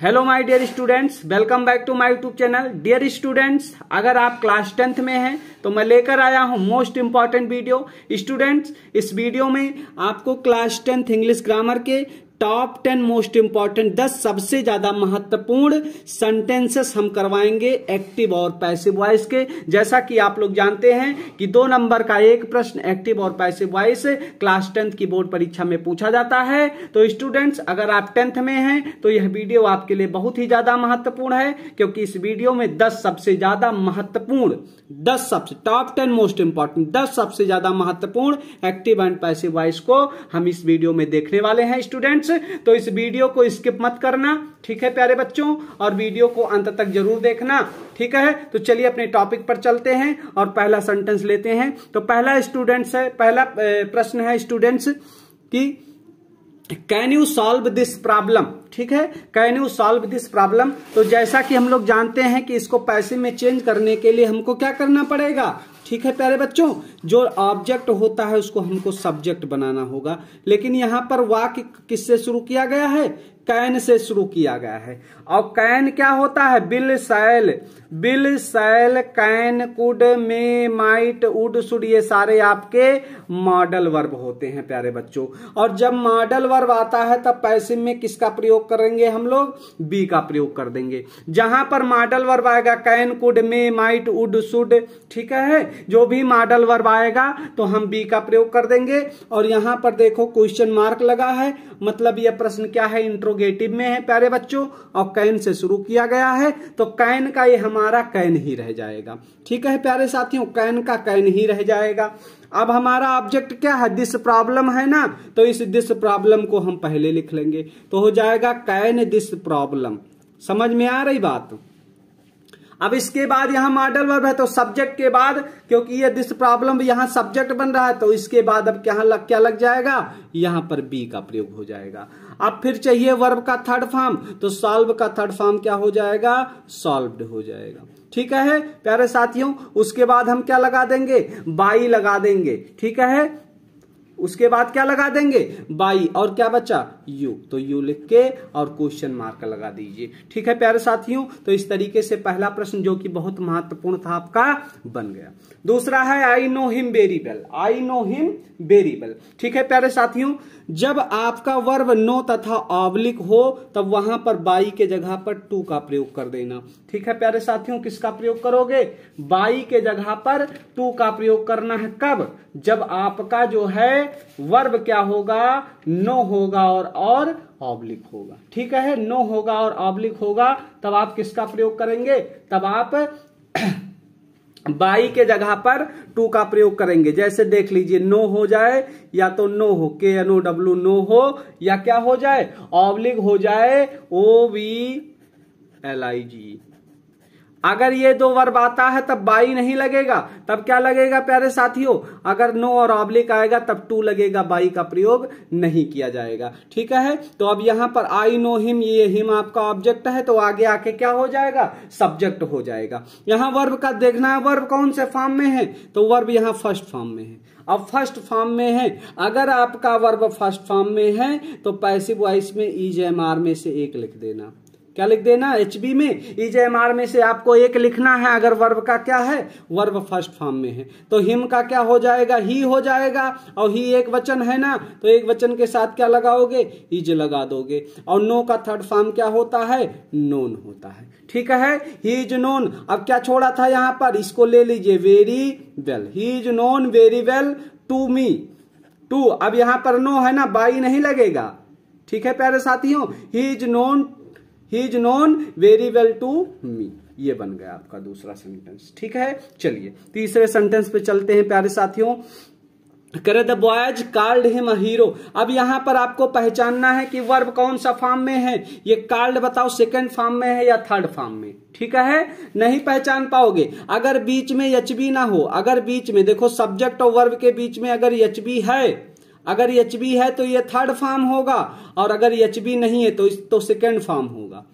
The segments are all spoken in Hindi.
hello my dear students welcome back to my YouTube channel dear students अगर आप क्लास टेंथ में हैं तो मैं लेकर आया हूं मोस्ट इंपॉर्टेंट वीडियो स्टूडेंट्स इस वीडियो में आपको क्लास टेंथ इंग्लिश ग्रामर के टॉप टेन मोस्ट इंपॉर्टेंट दस सबसे ज्यादा महत्वपूर्ण सेंटेंसेस हम करवाएंगे एक्टिव और पैसिव वॉइस के जैसा कि आप लोग जानते हैं कि दो नंबर का एक प्रश्न एक्टिव और पैसिव वॉइस क्लास टेंथ की बोर्ड परीक्षा में पूछा जाता है तो स्टूडेंट्स अगर आप टेंथ में हैं तो यह वीडियो आपके लिए बहुत ही ज्यादा महत्वपूर्ण है क्योंकि इस वीडियो में दस सबसे ज्यादा महत्वपूर्ण दस सबसे टॉप टेन मोस्ट इंपॉर्टेंट दस सबसे ज्यादा महत्वपूर्ण एक्टिव एंड पैसिव वॉइस को हम इस वीडियो में देखने वाले हैं स्टूडेंट्स तो इस वीडियो को स्किप मत करना ठीक है प्यारे बच्चों और वीडियो को अंत तक जरूर देखना ठीक है तो चलिए अपने टॉपिक पर चलते हैं और पहला सेंटेंस लेते हैं तो पहला स्टूडेंट्स है पहला प्रश्न है स्टूडेंट्स की can you solve this problem ठीक है can you solve this problem तो जैसा कि हम लोग जानते हैं कि इसको पैसे में चेंज करने के लिए हमको क्या करना पड़ेगा ठीक है प्यारे बच्चों जो ऑब्जेक्ट होता है उसको हमको सब्जेक्ट बनाना होगा लेकिन यहां पर वाक्य किससे शुरू किया गया है कैन से शुरू किया गया है और कैन क्या होता है will shall will shall can could may might would should ये सारे आपके मॉडल वर्ब होते हैं प्यारे बच्चों और जब मॉडल वर्ब आता है तब पैसे में किसका प्रयोग करेंगे हम लोग बी का प्रयोग कर देंगे जहां पर मॉडल वर्ब आएगा can could may might would should ठीक है जो भी मॉडल वर्ब आएगा तो हम बी का प्रयोग कर देंगे और यहां पर देखो क्वेश्चन मार्क लगा है मतलब यह प्रश्न क्या है इंट्रोग इंट्रोगेटिव में है प्यारे बच्चों और कैन से शुरू किया गया है तो कैन का ये हमारा कैन ही रह जाएगा ठीक है प्यारे साथियों कैन का कैन ही रह जाएगा अब हमारा ऑब्जेक्ट क्या है दिस प्रॉब्लम है ना तो इस दिस प्रॉब्लम को हम पहले लिख लेंगे तो हो जाएगा कैन दिस प्रॉब्लम समझ में आ रही बात अब इसके बाद यहाँ मॉडल वर्ब है तो सब्जेक्ट के बाद क्योंकि ये दिस प्रॉब्लम यहाँ सब्जेक्ट बन रहा है तो इसके बाद अब क्या लग क्या लग जाएगा यहाँ पर बी का प्रयोग हो जाएगा अब फिर चाहिए वर्ब का थर्ड फॉर्म तो सॉल्व का थर्ड फॉर्म क्या हो जाएगा सॉल्व हो जाएगा ठीक है प्यारे साथियों उसके बाद हम क्या लगा देंगे बाई लगा देंगे ठीक है उसके बाद क्या लगा देंगे बाई और क्या बचा यू तो यू लिख के और क्वेश्चन मार्क लगा दीजिए ठीक है प्यारे साथियों तो इस तरीके से पहला प्रश्न जो कि बहुत महत्वपूर्ण था आपका बन गया दूसरा है I know him very well I know him very well ठीक है प्यारे साथियों जब आपका वर्व नो तथा ऑब्लिक हो तब वहां पर बाई के जगह पर टू का प्रयोग कर देना ठीक है प्यारे साथियों किसका प्रयोग करोगे बाई के जगह पर टू का प्रयोग करना है कब जब आपका जो है वर्व क्या होगा नो होगा और और ऑब्लिक होगा ठीक है नो होगा और ऑब्लिक होगा तब आप किसका प्रयोग करेंगे तब आप बाई के जगह पर टू का प्रयोग करेंगे जैसे देख लीजिए नो हो जाए या तो नो हो के एन ओ डब्ल्यू नो हो या क्या हो जाए ऑब्लिग हो जाए ओ वी एल आई जी अगर ये दो वर्ब आता है तब बाई नहीं लगेगा तब क्या लगेगा प्यारे साथियों अगर नो और ऑब्लिक आएगा तब टू लगेगा बाई का प्रयोग नहीं किया जाएगा ठीक है तो अब यहां पर आई नो हिम ये हिम आपका ऑब्जेक्ट है तो आगे आके क्या हो जाएगा सब्जेक्ट हो जाएगा यहां वर्ब का देखना है वर्ब कौन से फॉर्म में है तो वर्ब यहां फर्स्ट फॉर्म में है अब फर्स्ट फॉर्म में है अगर आपका वर्ब फर्स्ट फॉर्म में है तो पैसिव वॉइस में ई एम आर में से एक लिख देना क्या लिख देना एच बी में इज एम आर में से आपको एक लिखना है अगर वर्ब का क्या है वर्ब फर्स्ट फॉर्म में है तो हिम का क्या हो जाएगा ही हो जाएगा और ही एक वचन है ना तो एक वचन के साथ क्या लगाओगे इज लगा दोगे और नो का थर्ड फॉर्म क्या होता है नोन होता है ठीक है ही इज नोन अब क्या छोड़ा था यहाँ पर इसको ले लीजिए very well he is known very well to me to अब यहाँ पर नो है ना बाई नहीं लगेगा ठीक है प्यारे साथियों he is known he is known very well to me ये बन गया आपका दूसरा सेंटेंस ठीक है चलिए तीसरे सेंटेंस पे चलते हैं प्यारे साथियों करे the boys called him a hero अब यहां पर आपको पहचानना है कि वर्ब कौन सा फॉर्म में है ये कार्ड बताओ सेकंड फॉर्म में है या थर्ड फॉर्म में ठीक है नहीं पहचान पाओगे अगर बीच में यचबी ना हो अगर बीच में देखो सब्जेक्ट और वर्ब के बीच में अगर यचबी है अगर एच बी है तो ये थर्ड फॉर्म होगा और अगर एच बी नहीं है तो तो सेकेंड फॉर्म होगा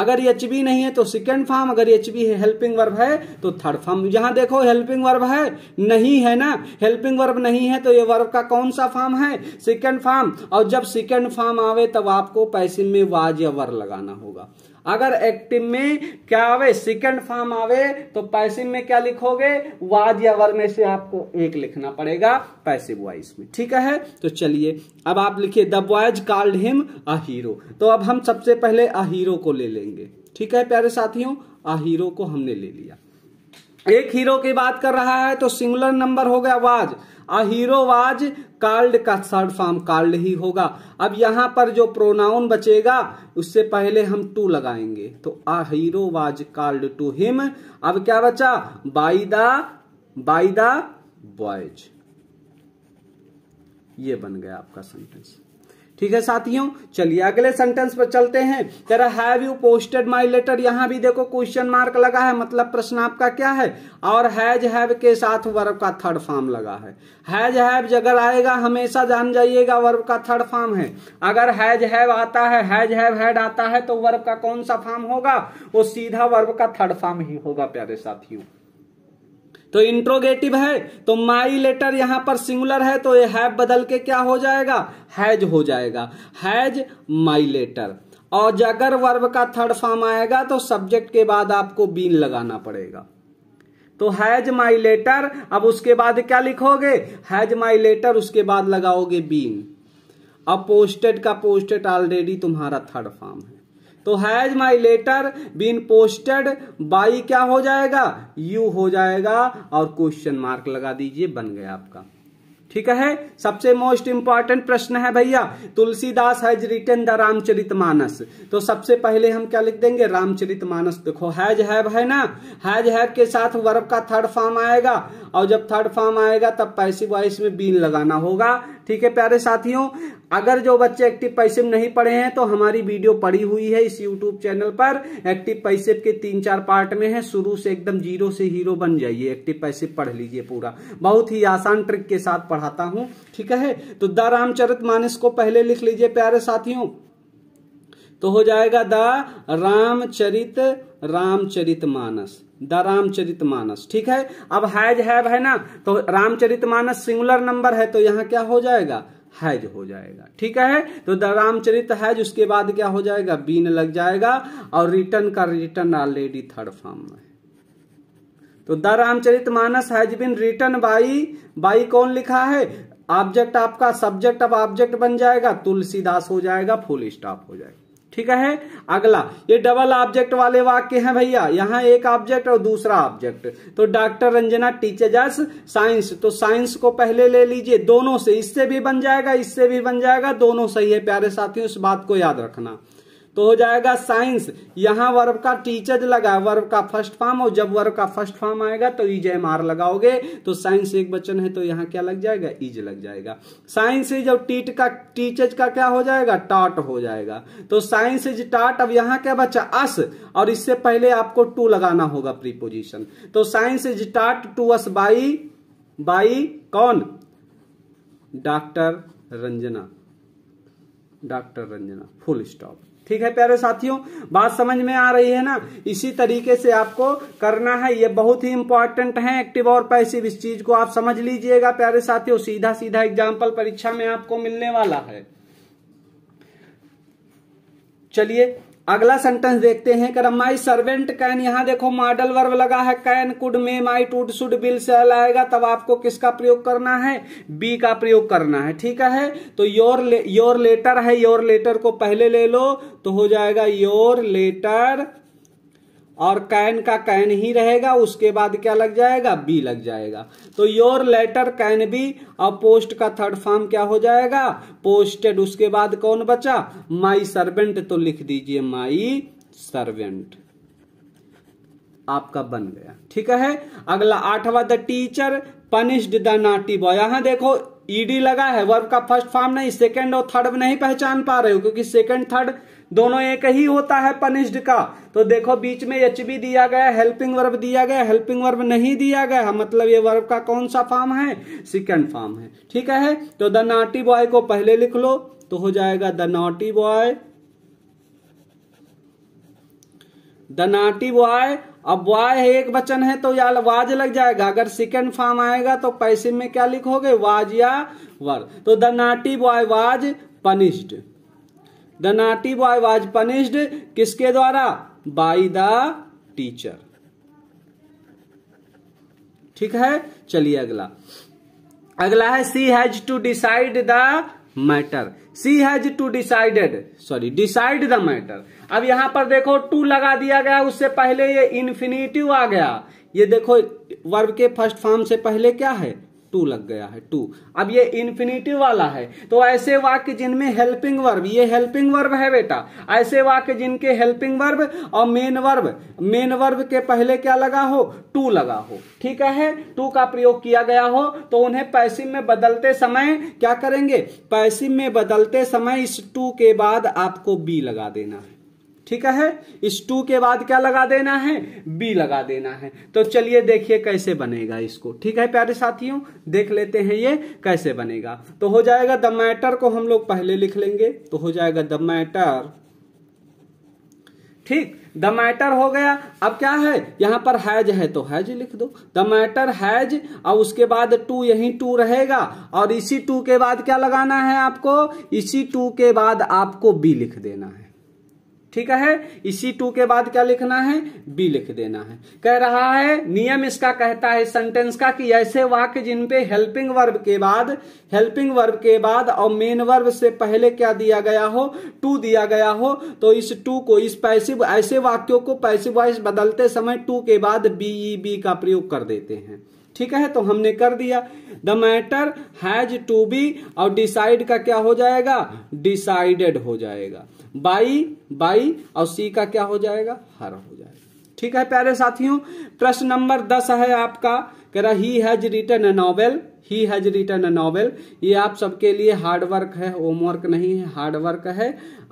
अगर एच बी नहीं है तो सेकेंड फॉर्म अगर एच बी है हेल्पिंग वर्ब है तो थर्ड फॉर्म जहां देखो हेल्पिंग वर्ब है नहीं है ना हेल्पिंग वर्ब नहीं है तो ये वर्ब का कौन सा फॉर्म है सेकेंड फॉर्म और जब सेकेंड फॉर्म आवे तब आपको पैसे में वाज या वर लगाना होगा अगर एक्टिव में क्या आवे सेकेंड फॉर्म आवे तो पैसिव में क्या लिखोगे वाज या वर में से आपको एक लिखना पड़ेगा पैसिव वॉइस में ठीक है तो चलिए अब आप लिखिए the boys called him a hero तो अब हम सबसे पहले अ हीरो को ले लेंगे ठीक है प्यारे साथियों अ हीरो को हमने ले लिया एक हीरो की बात कर रहा है तो सिंगुलर नंबर हो गया was a hero was called का थर्ड फॉर्म कार्ड ही होगा अब यहां पर जो प्रोनाउन बचेगा उससे पहले हम टू लगाएंगे तो a hero was called to him अब क्या बचा by the by the boys ये बन गया आपका सेंटेंस ठीक है साथियों चलिए अगले सेंटेंस पर चलते हैं तेरा have you posted my letter यहां भी देखो क्वेश्चन मार्क लगा है मतलब प्रश्न आपका क्या है और हैज हैव के साथ वर्ब का थर्ड फॉर्म लगा है हैज हैव जगह आएगा हमेशा जान जाइएगा वर्ब का थर्ड फॉर्म है अगर हैज हैव आता है हैज हैव हैड आता है तो वर्ब का कौन सा फॉर्म होगा वो सीधा वर्ब का थर्ड फॉर्म ही होगा प्यारे साथियों तो इंट्रोगेटिव है तो माई लेटर यहां पर सिंगुलर है तो ये हैव बदल के क्या हो जाएगा हैज हो जाएगा हैज माई लेटर और अगर वर्ब का थर्ड फॉर्म आएगा तो सब्जेक्ट के बाद आपको बीन लगाना पड़ेगा तो हैज माई लेटर अब उसके बाद क्या लिखोगे हैज माई लेटर उसके बाद लगाओगे बीन अब पोस्टेड का पोस्टेड ऑलरेडी तुम्हारा थर्ड फॉर्म है तो has my letter been posted by क्या हो जाएगा यू हो जाएगा और क्वेश्चन मार्क लगा दीजिए बन गया आपका ठीक है सबसे मोस्ट इंपॉर्टेंट प्रश्न है भैया Tulsidas has written the Ramcharit Manas तो सबसे पहले हम क्या लिख देंगे रामचरित मानस देखो हैज है है ना हैज हैव के साथ वर्ब का थर्ड फॉर्म आएगा और जब थर्ड फॉर्म आएगा तब पैसिव वॉइस में बीन लगाना होगा ठीक है प्यारे साथियों अगर जो बच्चे एक्टिव पैसिव नहीं पढ़े हैं तो हमारी वीडियो पड़ी हुई है इस यूट्यूब चैनल पर एक्टिव पैसिव के तीन चार पार्ट में है शुरू से एकदम जीरो से हीरो बन जाइए एक्टिव पैसिव पढ़ लीजिए पूरा बहुत ही आसान ट्रिक के साथ पढ़ाता हूं ठीक है तो द रामचरित को पहले लिख लीजिए प्यारे साथियों तो हो जाएगा द रामचरित रामचरित मानस द रामचरित मानस ठीक है अब हैज हैव है ना तो रामचरित मानस सिंगुलर नंबर है तो यहाँ क्या हो जाएगा हैज हो जाएगा ठीक है तो द रामचरित हैज उसके बाद क्या हो जाएगा बीन लग जाएगा और रिटर्न का रिटर्न ऑलरेडी थर्ड फॉर्म में तो the Ramcharit Manas has been written by by कौन लिखा है ऑब्जेक्ट आपका सब्जेक्ट अब ऑब्जेक्ट बन जाएगा तुलसीदास हो जाएगा फुल स्टॉप हो जाएगा ठीक है अगला ये डबल ऑब्जेक्ट वाले वाक्य हैं भैया यहाँ एक ऑब्जेक्ट और दूसरा ऑब्जेक्ट तो डॉक्टर रंजना टीचर साइंस तो साइंस को पहले ले लीजिए दोनों से इससे भी बन जाएगा इससे भी बन जाएगा दोनों सही है प्यारे साथियों इस बात को याद रखना तो हो जाएगा साइंस यहाँ वर्ब का टीचर लगा वर्ब का फर्स्ट फॉर्म और जब वर्ब का फर्स्ट फॉर्म आएगा तो इज एम आर लगाओगे तो साइंस एक बचन है तो यहाँ क्या लग जाएगा इज e लग जाएगा साइंस इज और टीट का टीचर का क्या हो जाएगा टाट हो जाएगा तो साइंस इज टाट अब यहाँ क्या बचा अस और इससे पहले आपको टू लगाना होगा प्रीपोजिशन तो science is taught to us by by कौन doctor Ranjana doctor Ranjana full stop ठीक है प्यारे साथियों बात समझ में आ रही है ना इसी तरीके से आपको करना है ये बहुत ही इंपॉर्टेंट है एक्टिव और पैसिव इस चीज को आप समझ लीजिएगा प्यारे साथियों सीधा सीधा एग्जाम्पल परीक्षा में आपको मिलने वाला है चलिए अगला सेंटेंस देखते हैं कर माई सर्वेंट कैन यहाँ देखो मॉडल वर्ब लगा है can could may might would should will shall आएगा तब आपको किसका प्रयोग करना है बी का प्रयोग करना है ठीक है तो योर ले, योर लेटर है योर लेटर को पहले ले लो तो हो जाएगा योर लेटर और कैन का कैन ही रहेगा उसके बाद क्या लग जाएगा बी लग जाएगा तो योर लेटर कैन बी और पोस्ट का थर्ड फॉर्म क्या हो जाएगा पोस्टेड उसके बाद कौन बचा माई सर्वेंट तो लिख दीजिए माई सर्वेंट आपका बन गया ठीक है अगला आठवा the teacher punished the naughty boy यहां देखो ईडी e लगा है वर्ब का फर्स्ट फॉर्म नहीं सेकंड और थर्ड नहीं पहचान पा रहे हो क्योंकि सेकंड थर्ड दोनों एक ही होता है पनिश्ड का तो देखो बीच में एच बी दिया गया हेल्पिंग वर्ब दिया गया हेल्पिंग वर्ब नहीं दिया गया हाँ, मतलब ये वर्ब का कौन सा फॉर्म है सेकेंड फॉर्म है ठीक है तो द नाटी बॉय को पहले लिख लो तो हो जाएगा the naughty boy the naughty boy अब वाय है एक वचन है तो यार वाज लग जाएगा अगर सेकेंड फॉर्म आएगा तो पैसे में क्या लिखोगे वाज या वर तो the naughty boy was punished the naughty boy was punished किसके द्वारा बाई द टीचर ठीक है चलिए अगला अगला है she has to decide the matter she has to decided sorry decide the matter अब यहां पर देखो टू लगा दिया गया उससे पहले ये इन्फिनेटिव आ गया ये देखो वर्ब के फर्स्ट फॉर्म से पहले क्या है टू लग गया है टू अब ये इन्फिनिटिव वाला है तो ऐसे वाक्य जिनमें हेल्पिंग वर्ब ये हेल्पिंग वर्ब है बेटा ऐसे वाक्य जिनके हेल्पिंग वर्ब और मेन वर्ब मेन वर्ब के पहले क्या लगा हो टू लगा हो ठीक है टू का प्रयोग किया गया हो तो उन्हें पैसिव में बदलते समय क्या करेंगे पैसिव में बदलते समय इस टू के बाद आपको बी लगा देना है ठीक है इस टू के बाद क्या लगा देना है बी लगा देना है तो चलिए देखिए कैसे बनेगा इसको ठीक है प्यारे साथियों देख लेते हैं ये कैसे बनेगा तो हो जाएगा द मैटर को हम लोग पहले लिख लेंगे तो हो जाएगा द मैटर ठीक द मैटर हो गया अब क्या है यहां पर हैज है तो हैज लिख दो द मैटर हैज और उसके बाद टू यही टू रहेगा और इसी टू के बाद क्या लगाना है आपको इसी टू के बाद आपको बी लिख देना है ठीक है इसी टू के बाद क्या लिखना है बी लिख देना है कह रहा है नियम इसका कहता है सेंटेंस का कि ऐसे वाक्य जिनपे हेल्पिंग वर्ब के बाद हेल्पिंग वर्ब के बाद और मेन वर्ब से पहले क्या दिया गया हो टू दिया गया हो तो इस टू को इस पैसिव ऐसे वाक्यों को पैसिव वाइज बदलते समय टू के बाद बीई बी e का प्रयोग कर देते हैं ठीक है तो हमने कर दिया the matter has to be और डिसाइड का क्या हो जाएगा डिसाइडेड हो जाएगा बाई बाई और सी का क्या हो जाएगा हर हो जाएगा ठीक है प्यारे साथियों प्रश्न नंबर दस है आपका कह रहा he has written a novel he has written a novel ये आप सबके लिए हार्ड वर्क है होमवर्क नहीं है हार्ड वर्क है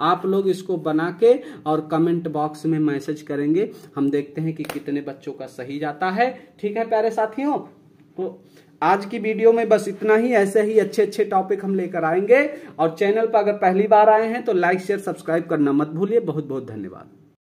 आप लोग इसको बना के और कमेंट बॉक्स में मैसेज करेंगे हम देखते हैं कि कितने बच्चों का सही जाता है ठीक है प्यारे साथियों तो आज की वीडियो में बस इतना ही ऐसे ही अच्छे अच्छे टॉपिक हम लेकर आएंगे और चैनल पर अगर पहली बार आए हैं तो लाइक शेयर सब्सक्राइब करना मत भूलिए बहुत बहुत धन्यवाद